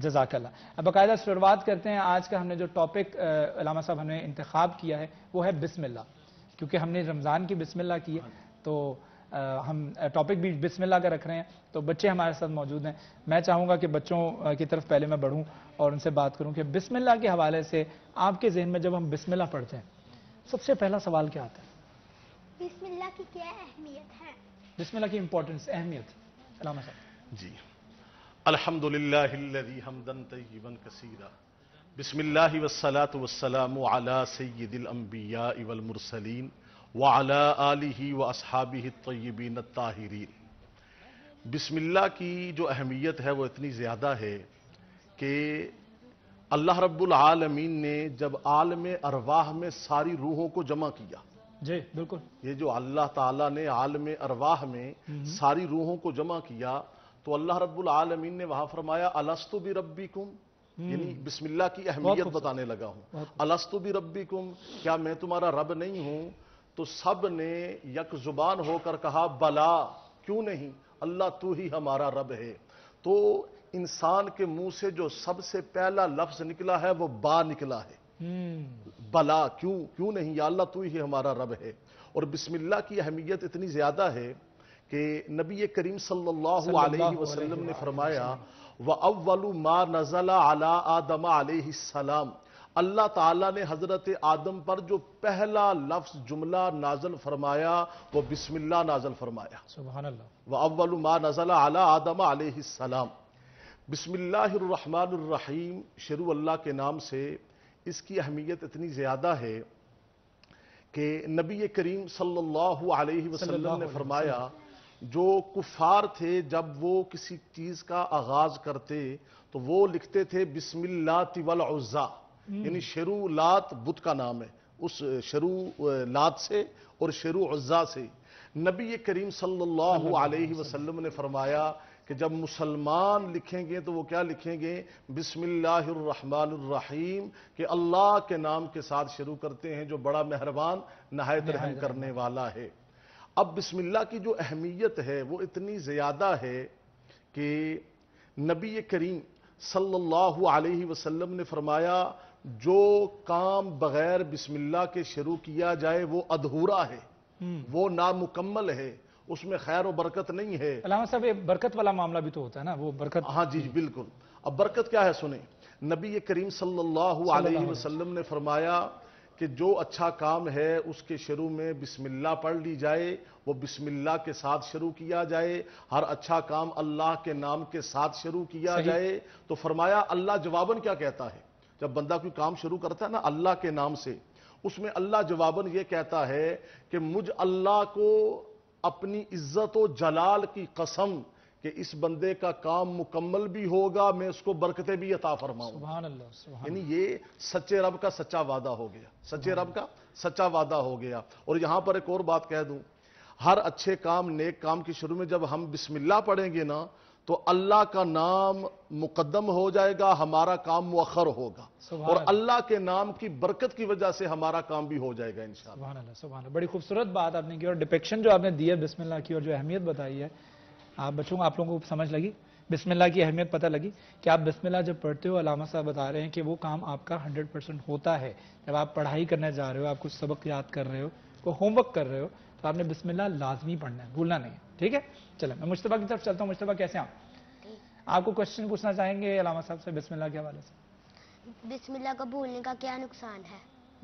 जजाकल्ला अब बाकायदा शुरुआत करते हैं आज का हमने जो टॉपिक अलामा साहब हमने इंतखब किया है वो है बिसमिल्ला क्योंकि हमने रमज़ान की बिसमिल्ला की है तो आ, हम टॉपिक भी बिसमिल्ला का रख रहे हैं तो बच्चे हमारे साथ मौजूद हैं मैं चाहूँगा कि बच्चों की तरफ पहले मैं बढ़ूँ और उनसे बात करूँ कि बिसमिल्ला के हवाले से आपके जहन में जब हम बिसमिल्ला पढ़ते हैं सबसे पहला सवाल क्या आता है बिस्मिल्ला की क्या अहमियत है बिस्मिल्ला की इम्पोर्टेंस अहमियत साहब जी अलहमदिल्लादी हमदन तयबन कसीरा बिसमिल्ल वसलात वसलाम अला सैदिलम्बिया इवलमरसलिन व अला आलि व असहाबी तयबिन ताहरीन बिसमिल्ला की जो अहमियत है वो इतनी ज़्यादा है कि अल्लाह रब्लमीन ने जब आलम अरवाह में सारी रूहों को जमा किया जी बिल्कुल ये जो अल्लाह ताला ने आलम अरवाह में सारी रूहों को जमा किया तो अल्लाह रब्बुल आलमीन ने वहां फरमाया अलस्तु भी रब्बी कुम हम्म। यानी बिस्मिल्ला की अहमियत बताने लगा हूं अलस्तु भी रब्बी कुम क्या मैं तुम्हारा रब नहीं हूं तो सब ने यक जुबान होकर कहा बला क्यों नहीं अल्लाह तू ही हमारा रब है तो इंसान के मुंह से जो सबसे पहला लफ्ज निकला है वो बा निकला है हम्म। बला क्यों क्यों नहीं या अल्लाह तू ही हमारा रब है और बिस्मिल्लाह की अहमियत इतनी ज्यादा है कि नबी करीम सल्लल्लाहु अलैहि वसल्लम ने फरमाया व अव्वल मा नजला अला आदम सलाम अल्लाह ताला ने हजरत आदम पर जो पहला लफ्ज जुमला नाजल फरमाया वो बिस्मिल्ला नाजल फरमाया व अव्वल मा नजला अला आदम सलाम बिस्मिल्लाहमानरहीम शुरू अल्लाह के नाम से इसकी अहमियत इतनी ज़्यादा है कि नबी करीम सल्लल्लाहु अलैहि वसल्लम ने फरमाया जो कुफार थे जब वो किसी चीज़ का आगाज करते तो वो लिखते थे बिस्मिल्लात वजा उज़ा हम्म। यानी शरू लात बुत का नाम है उस शरू लात से और शरू उज़ा से नबी करीम सल्लल्लाहु अलैहि वसल्लम ने फरमाया कि जब मुसलमान लिखेंगे तो वो क्या लिखेंगे बिसमीम के अल्लाह के नाम के साथ शुरू करते हैं जो बड़ा मेहरबान नहायत रहम करने वाला है अब बिस्मिल्लाह की जो अहमियत है वो इतनी ज़्यादा है कि नबी करीम सल्लल्लाहु अलैहि वसल्लम ने फरमाया जो काम बगैर बिस्मिल्लाह के शुरू किया जाए वो अधूरा है हम्म। वो नामुकम्मल है उसमें खैर व बरकत नहीं है साहब बरकत वाला मामला भी तो होता है ना वो बरकत हाँ जी बिल्कुल अब बरकत क्या है सुने नबी करीम सल्लल्लाहु अलैहि वसल्लम ने फरमाया कि जो अच्छा काम है उसके शुरू में बिस्मिल्लाह पढ़ ली जाए वो बिस्मिल्लाह के साथ शुरू किया जाए हर अच्छा काम अल्लाह के नाम के साथ शुरू किया जाए तो फरमाया अल्लाह जवाबन क्या कहता है जब बंदा कोई काम शुरू करता है ना अल्लाह के नाम से उसमें अल्लाह जवाबन ये कहता है कि मुझ अल्लाह को अपनी इज्जत व जलाल की कसम कि इस बंदे का काम मुकम्मल भी होगा मैं उसको बरकतें भी अता फरमाऊंगा यानी ये सच्चे रब का सच्चा वादा हो गया सच्चे रब का सच्चा वादा हो गया और यहां पर एक और बात कह दूं हर अच्छे काम नेक काम के शुरू में जब हम बिस्मिल्ला पढ़ेंगे ना तो अल्लाह का नाम मुकदम हो जाएगा हमारा काम मौखर होगा और अल्लाह के नाम की बरकत की वजह से हमारा काम भी हो जाएगा इन सुबह बड़ी खूबसूरत बात आपने की और डिपेक्शन जो आपने दी है बिस्मिल्लाह की और जो अहमियत बताई है आप बच्चों को आप लोगों को समझ लगी बिस्मिल्लाह की अहमियत पता लगी कि आप बिस्मिल्लाह जब पढ़ते हो अलामा साहब बता रहे हैं कि वो काम आपका 100 परसेंट होता है जब आप पढ़ाई करने जा रहे हो आप कुछ सबक याद कर रहे हो को होमवर्क कर रहे हो तो आपने बिस्मिल्लाह लाजमी पढ़ना है भूलना नहीं ठीक है चलो मैं मुश्तबा की तरफ चलता हूँ मुश्तबा कैसे आप आपको क्वेश्चन पूछना चाहेंगे अलामा साहब से बिस्मिल्लाह के हवाले से बिस्मिल्लाह को भूलने का क्या नुकसान है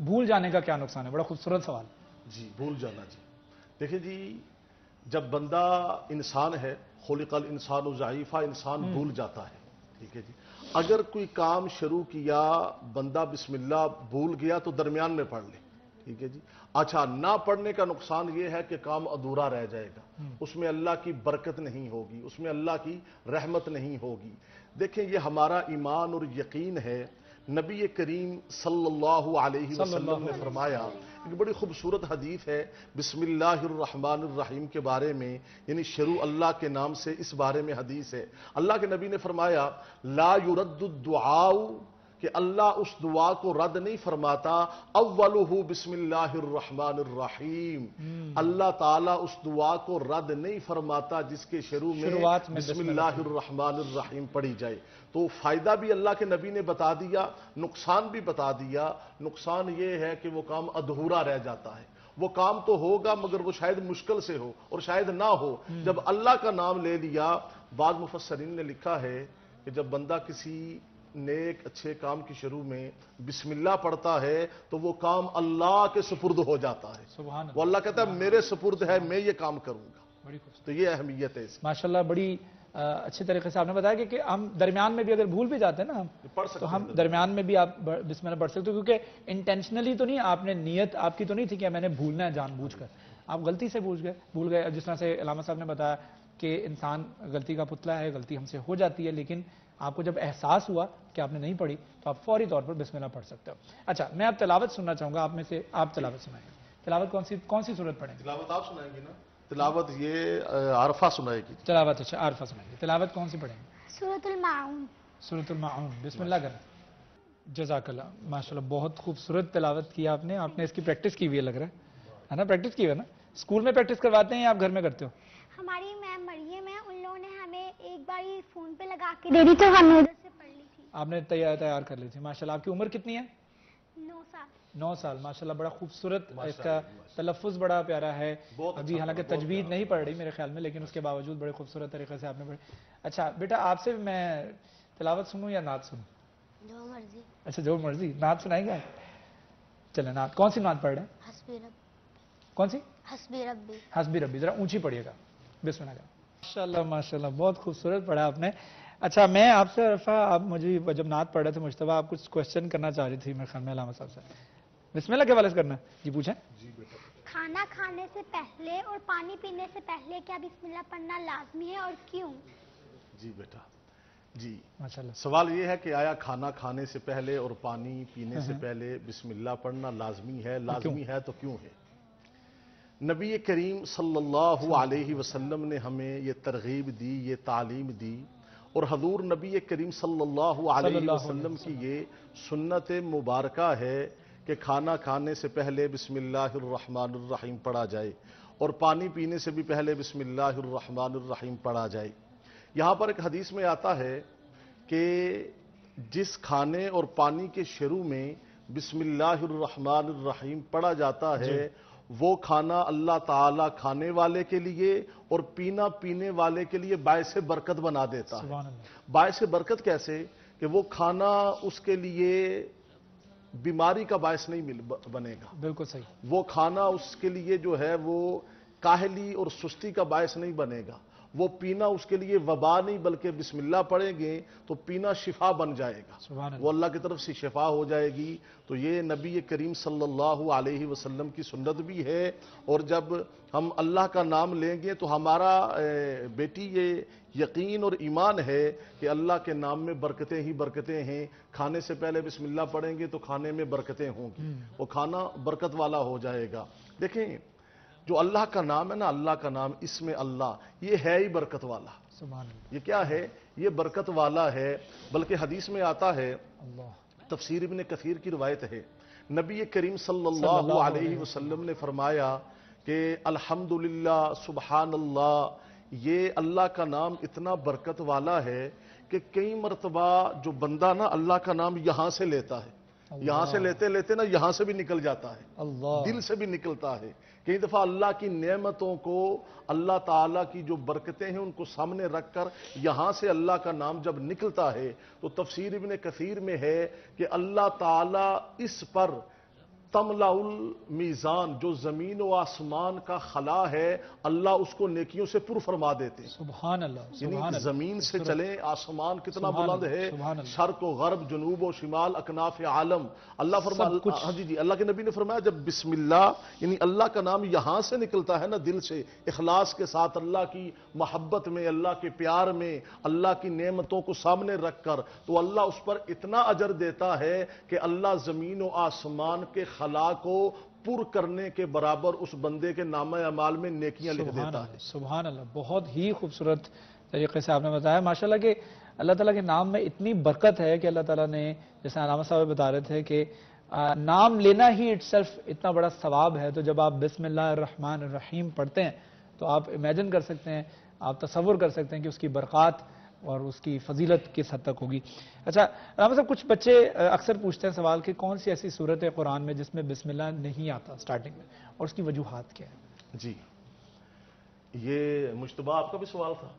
भूल जाने का क्या नुकसान है बड़ा खूबसूरत सवाल जी भूल जाना जी देखिए जी जब बंदा इंसान है कल इंसान ज़ाइफा इंसान हम्म। भूल जाता है ठीक है जी अगर कोई काम शुरू किया बंदा बिस्मिल्ला भूल गया तो दरमियान में पढ़ ले ठीक है जी अच्छा ना पढ़ने का नुकसान यह है कि काम अधूरा रह जाएगा हम्म। उसमें अल्लाह की बरकत नहीं होगी उसमें अल्लाह की रहमत नहीं होगी देखें यह हमारा ईमान और यकीन है नबी करीम सल्लल्लाहु अलैहि वसल्लम ने फरमाया की बड़ी खूबसूरत हदीफ है बिसमीम के बारे में यानी शरू अल्लाह के नाम से इस बारे में हदीस है अल्लाह के नबी ने फरमाया ला युरद्दुआऊ कि अल्लाह उस दुआ को रद्द नहीं फरमाता अव्वल बिस्मिल्लाहमानीम हम्म। अल्लाह ताला उस दुआ को रद्द नहीं फरमाता जिसके शुरू में बिस्मिल्लाहमानीम पढ़ी जाए तो फायदा भी अल्लाह के नबी ने बता दिया नुकसान भी बता दिया नुकसान ये है कि वो काम अधूरा रह जाता है वो काम तो होगा मगर वो शायद मुश्किल से हो और शायद ना हो हम्म। जब अल्लाह का नाम ले लिया बाद मुफसरीन ने लिखा है कि जब बंदा किसी नेक अच्छे काम की शुरू में बिस्मिल्ला पढ़ता है तो वो काम अल्लाह के सुपुर्द हो जाता है वो अल्लाह कहता है मेरे सुपुर्द है मैं ये काम करूंगा तो ये अहमियत है माशाल्लाह बड़ी अच्छे तरीके से आपने बताया कि, कि हम दरमियान में भी अगर भूल भी जाते हैं ना हम पढ़ सकते तो हम दरमियान में भी आप बिस्मिल्लाह पढ़ सकते हो क्योंकि इंटेंशनली तो नहीं आपने नीयत आपकी तो नहीं थी कि मैंने भूलना है जानबूझकर आप गलती से भूल गए भूल गए जिस तरह से अलामा साहब ने बताया कि इंसान गलती का पुतला है गलती हमसे हो जाती है लेकिन आपको जब एहसास हुआ कि आपने नहीं पढ़ी तो आप फौरी तौर पर बिस्मिल्लाह पढ़ सकते हो अच्छा मैं आप तलावत सुनना चाहूंगा आप में से आप तलावत सुनाएंगे तलावत कौन सी कौन सी सूरत पढ़ेंगे तलावत आप सुनाएंगे ना तिलावत ये आरफा सुनाएगी तिलावत अच्छा आरफा सुनाएगी तिलावत कौन सी पढ़ेंगे सूरतुलमाउन सूरतुलमाउन बिस्मिल्लाह करें जजाकल्ला माशाल्लाह बहुत खूबसूरत तिलावत की आपने आपने इसकी प्रैक्टिस की हुई है लग रहा है ना प्रैक्टिस की है ना स्कूल में प्रैक्टिस करवाते हैं या आप घर में करते हो फोन पे लगा के दे दी तो हमने उधर से पढ़ ली थी आपने तैयार तैयार कर ली थी माशाल्लाह आपकी उम्र कितनी है नौ साल नौ साल माशाल्लाह बड़ा खूबसूरत इसका तलफ़ बड़ा प्यारा है अभी अच्छा, हालांकि तजवीज नहीं पड़ रही मेरे ख्याल में लेकिन उसके बावजूद बड़े खूबसूरत तरीके से आपने पढ़ी अच्छा बेटा आपसे मैं तलावत सुनूँ या नात सुनूँ मर्जी अच्छा जो मर्जी नात सुनाएगा चले नात कौन सी नात पढ़ रहे हैं कौन सी हसबी रबी हसबी रबी जरा ऊंची पढ़िएगा बिस्मिल्लाह माशाल्लाह माशाल्लाह बहुत खूबसूरत पढ़ा आपने अच्छा मैं आपसे अरफा आप मुझे जब नात पढ़ रहे थे मुश्तबा आप कुछ क्वेश्चन करना चाह रही थी मेरे खान लामा साहब से बिस्मिल्लाह के वाले से करना जी पूछे जी खाना खाने से पहले और पानी पीने से पहले क्या बिस्मिल्ला पढ़ना लाजमी है और क्यों जी बेटा जी माशा सवाल ये है कि आया खाना खाने से पहले और पानी पीने हम्म, से हम्म। पहले बिस्मिल्ला पढ़ना लाजमी है तो लाजमी है तो क्यों है नबी करीम सल्लल्लाहु अलैहि वसल्लम ने हमें ये तरगीब दी ये तालीम दी और हजूर नबी करीम सल्लल्लाहु अलैहि वसल्लम की ये सुन्नत मुबारक है कि खाना खाने से पहले बिसमीम पढ़ा जाए और पानी पीने से भी पहले बिसमीम पढ़ा जाए यहाँ पर एक हदीस में आता है कि जिस खाने और पानी के शुरू में बिसमीम पढ़ा जाता है वो खाना अल्लाह ताला खाने वाले के लिए और पीना पीने वाले के लिए बायस बरकत बना देता है बायस बरकत कैसे कि वो खाना उसके लिए बीमारी का बायस नहीं मिल बनेगा बिल्कुल सही वो खाना उसके लिए जो है वो काहली और सुस्ती का बायस नहीं बनेगा वो पीना उसके लिए वबा नहीं बल्कि बिस्मिल्ला पढ़ेंगे तो पीना शिफा बन जाएगा वो अल्लाह की तरफ से शिफा हो जाएगी तो ये नबी करीम सल्लल्लाहु अलैहि वसल्लम की सुन्नत भी है और जब हम अल्लाह का नाम लेंगे तो हमारा बेटी ये यकीन और ईमान है कि अल्लाह के नाम में बरकतें ही बरकतें हैं खाने से पहले बिस्मिल्ला पढ़ेंगे तो खाने में बरकतें होंगी हम्म। वो खाना बरकत वाला हो जाएगा देखें जो अल्लाह का नाम है ना अल्लाह का नाम इसमें अल्लाह ये है ही बरकत वाला ये क्या है ये बरकत वाला है बल्कि हदीस में आता है तफसीर इबन कसीर की रवायत है नबी करीम सल्लल्लाहु अलैहि वसल्लम ने फरमाया कि अल्हम्दुलिल्लाह सुबहान अल्लाह ये अल्लाह का नाम इतना बरकत वाला है कि कई मरतबा जो बंदा ना अल्लाह का नाम यहाँ से लेता है यहां से लेते लेते ना यहां से भी निकल जाता है अल्लाह दिल से भी निकलता है कई दफा अल्लाह की नेमतों को अल्लाह ताला की जो बरकतें हैं उनको सामने रखकर यहां से अल्लाह का नाम जब निकलता है तो तफसीर इबन कसीर में है कि अल्लाह ताला इस पर तमलाउल मीज़ान जो ज़मीन व आसमान का खला है अल्लाह उसको नेकियों से पुर फरमा देते हैं सुबहान अल्लाह ज़मीन से चले आसमान कितना बुलंद है शर्क व गर्ब जनूब और शिमाल अकनाफ आलम अल्लाह फरमा हाँ जी जी अल्लाह के नबी ने फरमाया जब बिस्मिल्ला यानी अल्लाह का नाम यहाँ से निकलता है ना दिल से इखलास के साथ अल्लाह की मोहब्बत में अल्लाह के प्यार में अल्लाह की नेमतों को सामने रख कर तो अल्लाह उस पर इतना अजर देता है कि अल्लाह ज़मीन व आसमान के खला को पुर करने के बराबर उस बंदे के नाम अमाल में नेकियां लिख देता है सुबहान अल्लाह बहुत ही खूबसूरत तरीके से आपने बताया माशाल्लाह के अल्लाह ताला के नाम में इतनी बरकत है कि अल्लाह ताला ने जैसे अलामा साहब बता रहे थे कि नाम लेना ही इट इतना बड़ा सवाब है तो जब आप बिसमान रहीम पढ़ते हैं तो आप इमेजिन कर सकते हैं आप तस्वुर कर सकते हैं कि उसकी बरक़ात और उसकी फजीलत किस हद तक होगी अच्छा रामा साहब कुछ बच्चे अक्सर पूछते हैं सवाल कि कौन सी ऐसी सूरत है कुरान में जिसमें बिस्मिल्लाह नहीं आता स्टार्टिंग में और उसकी वजूहत क्या है जी ये मुशतबा आपका भी सवाल था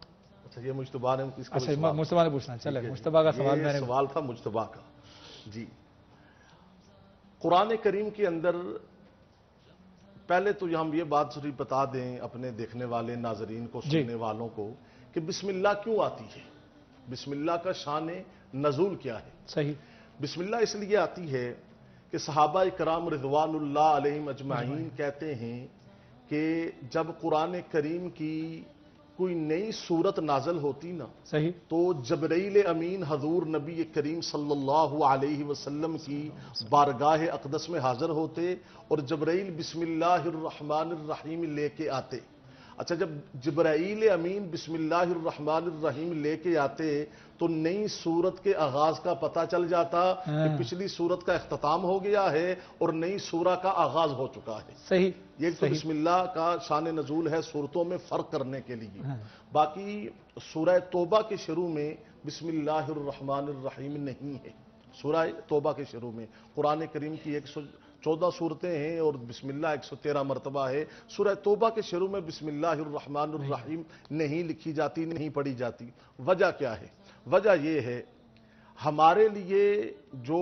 अच्छा ये मुशतबा ने अच्छा मुशतबा ने पूछना चले मुशतबा का सवाल मैंने सवाल था मुशतबा का जी कुरान करीम के अंदर पहले तो हम ये बात बता दें अपने देखने वाले नाजरीन को सुनने वालों को कि बिस्मिल्लाह क्यों आती है बिस्मिल्लाह का शान नजूल क्या है सही बिस्मिल्लाह इसलिए आती है कि सहाबा कराम रिजवानल्ला अजमाइन कहते हैं कि जब कुरान करीम की कोई नई सूरत नाजल होती ना सही तो जबरील अमीन हजूर नबी करीम सल्लल्लाहु अलैहि वसल्लम की बारगाह अकदस में हाजिर होते और जबरील बिस्मिल्लाहमान रहीम लेके आते अच्छा जब जबराइल अमीन बिस्मिल्लाहमानीम लेके आते तो नई सूरत के आगाज का पता चल जाता कि हाँ। पिछली सूरत का अख्ताम हो गया है और नई सूरह का आगाज हो चुका है सही ये तो बिस्मिल्लाह का शान नजूल है सूरतों में फर्क करने के लिए हाँ। बाकी सूरह तोबा के शुरू में बिस्मिल्लाहमानीम नहीं है सूरह तोबा के शुरू में कुरान करीम की एक सौ चौदह सूरतें हैं और बिस्मिल्लाह एक सौ तेरह मरतबा है सूरह तोबा के शुरू में बिस्मिल्लाहमानीम नहीं लिखी जाती नहीं पढ़ी जाती वजह क्या है वजह यह है हमारे लिए जो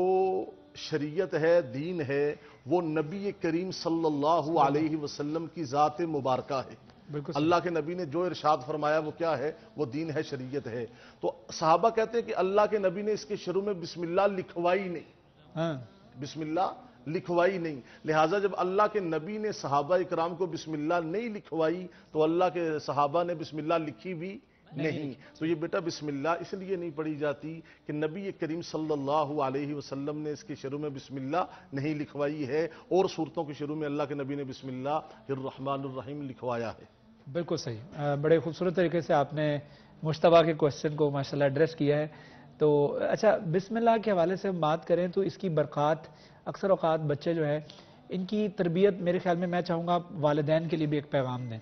शरीयत है दीन है वो नबी करीम सल्लल्लाहु अलैहि वसल्लम की ज़ात मुबारक है अल्लाह के नबी ने जो इरशाद फरमाया वो क्या है वो दीन है शरीयत है तो साहबा कहते हैं कि अल्लाह के नबी ने इसके शुरू में बिस्मिल्लाह लिखवाई नहीं हाँ। बिस्मिल्लाह लिखवाई नहीं लिहाजा जब अल्लाह के नबी ने सहाबा इकराम को बिस्मिल्लाह नहीं लिखवाई तो अल्लाह के सहाबा ने बिस्मिल्लाह लिखी भी नहीं, तो ये बेटा बिस्मिल्लाह इसलिए नहीं पढ़ी जाती कि नबी करीम सल्लल्लाहु अलैहि वसल्लम ने इसके शुरू में बिस्मिल्लाह नहीं लिखवाई है और सूरतों के शुरू में अल्लाह के नबी ने बिस्मिल्लाहमान लिखवाया है बिल्कुल सही बड़े खूबसूरत तरीके से आपने मुशतबा के क्वेश्चन को माशाल्लाह एड्रेस किया है तो अच्छा बिस्मिल्लाह के हवाले से हम बात करें तो इसकी बरक़ात अक्सर अवत बच्चे जो है इनकी तरबियत मेरे ख्याल में मैं चाहूँगा वालदेन के लिए भी एक पैगाम दें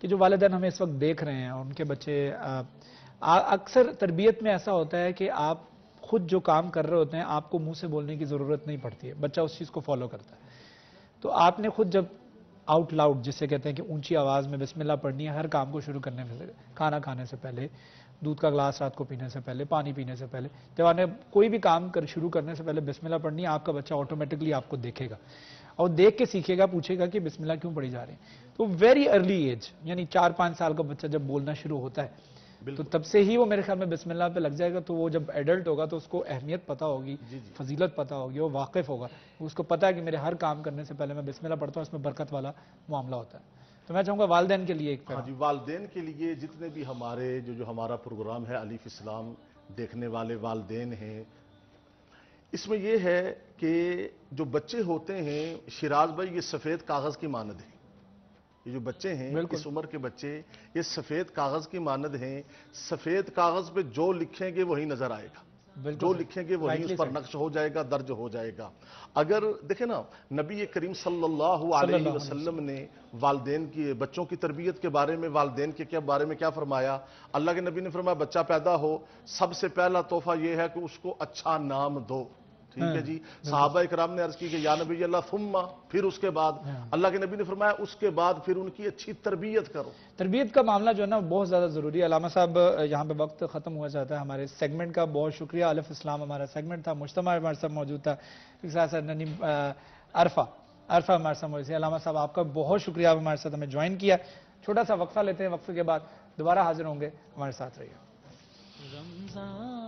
कि जो वालदेन हमें इस वक्त देख रहे हैं और उनके बच्चे अक्सर तरबियत में ऐसा होता है कि आप खुद जो काम कर रहे होते हैं आपको मुंह से बोलने की ज़रूरत नहीं पड़ती है बच्चा उस चीज़ को फॉलो करता है तो आपने खुद जब आउट लाउड जिसे कहते हैं कि ऊंची आवाज़ में बिस्मिल्लाह पढ़नी है हर काम को शुरू करने से खाना खाने से पहले दूध का ग्लास रात को पीने से पहले पानी पीने से पहले जब आपने कोई भी काम कर शुरू करने से पहले बिस्मिल्ला पढ़नी आपका बच्चा ऑटोमेटिकली आपको देखेगा और देख के सीखेगा पूछेगा कि बिस्मिल्लाह क्यों पढ़ी जा रही है तो वेरी अर्ली एज यानी चार पाँच साल का बच्चा जब बोलना शुरू होता है तो तब से ही वो मेरे ख्याल में बिस्मिल्लाह पे लग जाएगा तो वो जब एडल्ट होगा तो उसको अहमियत पता होगी फजीलत पता होगी वो वाकिफ होगा उसको पता है कि मेरे हर काम करने से पहले मैं बिस्मिल्लाह पढ़ता हूँ इसमें बरकत वाला मामला होता है तो मैं चाहूँगा वालदेन के लिए एक हाँ जी वालदेन के लिए जितने भी हमारे जो जो हमारा प्रोग्राम है अलीफ इस्लाम देखने वाले वालदेन हैं इसमें यह है कि जो बच्चे होते हैं शिराज भाई ये सफ़ेद कागज़ की मानद है ये जो बच्चे हैं इस उम्र के बच्चे ये सफ़ेद कागज़ की मानद हैं सफ़ेद कागज़ पे जो लिखेंगे वही नज़र आएगा जो लिखेंगे वही उस पर नक्श हो जाएगा दर्ज हो जाएगा अगर देखे ना नबी करीम सल्लल्लाहु अलैहि वसल्लम ने वालदेन की बच्चों की तरबियत के बारे में वालदेन के क्या बारे में क्या फरमाया अल्लाह के नबी ने फरमाया बच्चा पैदा हो सबसे पहला तोहफा यह है कि उसको अच्छा नाम दो ठीक है हाँ, जी साहबा इकराम ने अर्ज की कि या नबी अल्लाह फुम्मा फिर उसके बाद हाँ। अल्लाह के नबी ने फरमाया उसके बाद फिर उनकी अच्छी तरबियत करो तरबियत का मामला जो है ना बहुत ज़्यादा ज़रूरी है अलामा साहब यहाँ पे वक्त ख़त्म हुआ जाता है हमारे सेगमेंट का बहुत शुक्रिया अलफ इस्लाम हमारा सेगमेंट था मुश्तम हमारे साथ मौजूद था साथ साथ ननी अरफा अरफा हमारे साथ मौजूद अलामा साहब आपका बहुत शुक्रिया आप हमारे साथ हमें ज्वाइन किया छोटा सा वक्फा लेते हैं वक्फे के बाद दोबारा हाजिर होंगे हमारे साथ रहिए रमजान